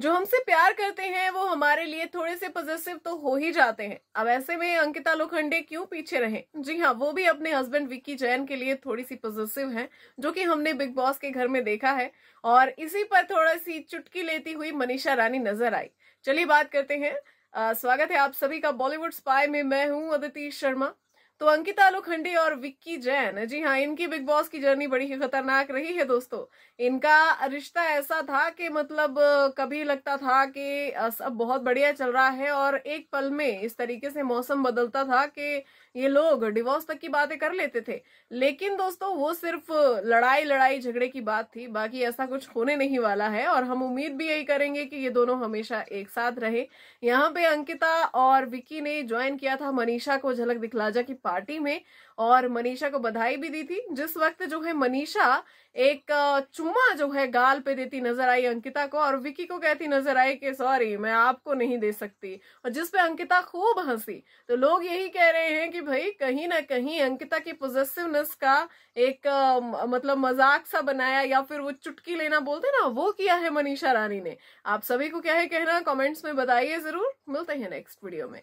जो हमसे प्यार करते हैं वो हमारे लिए थोड़े से पजेसिव तो हो ही जाते हैं अब ऐसे में अंकिता लोखंडे क्यों पीछे रहे जी हाँ वो भी अपने हस्बैंड विक्की जैन के लिए थोड़ी सी पजेसिव हैं जो कि हमने बिग बॉस के घर में देखा है और इसी पर थोड़ा सी चुटकी लेती हुई मनीषा रानी नजर आई चलिए बात करते हैं आ, स्वागत है आप सभी का बॉलीवुड स्पाई में मैं हूँ अदिति शर्मा तो अंकिता लोखंडे और विक्की जैन जी हाँ इनकी बिग बॉस की जर्नी बड़ी ही खतरनाक रही है दोस्तों इनका रिश्ता ऐसा था कि मतलब कभी लगता था कि सब बहुत बढ़िया चल रहा है और एक पल में इस तरीके से मौसम बदलता था कि ये लोग डिवोर्स तक की बातें कर लेते थे लेकिन दोस्तों वो सिर्फ लड़ाई लड़ाई झगड़े की बात थी बाकी ऐसा कुछ होने नहीं वाला है और हम उम्मीद भी यही करेंगे कि ये दोनों हमेशा एक साथ रहे यहाँ पे अंकिता और विक्की ने ज्वाइन किया था मनीषा को झलक दिखलाजा की पार्टी में और मनीषा को बधाई भी दी थी जिस वक्त जो है मनीषा एक चुम्मा जो है गाल पे देती नजर आई अंकिता को और विकी को कहती नजर आई कि सॉरी मैं आपको नहीं दे सकती और जिसपे अंकिता खूब हंसी तो लोग यही कह रहे हैं कि भाई कहीं ना कहीं अंकिता की पोजेसिवनेस का एक मतलब मजाक सा बनाया या फिर वो चुटकी लेना बोलते ना वो किया है मनीषा रानी ने आप सभी को क्या है कहना कॉमेंट्स में बताइए जरूर मिलते हैं नेक्स्ट वीडियो में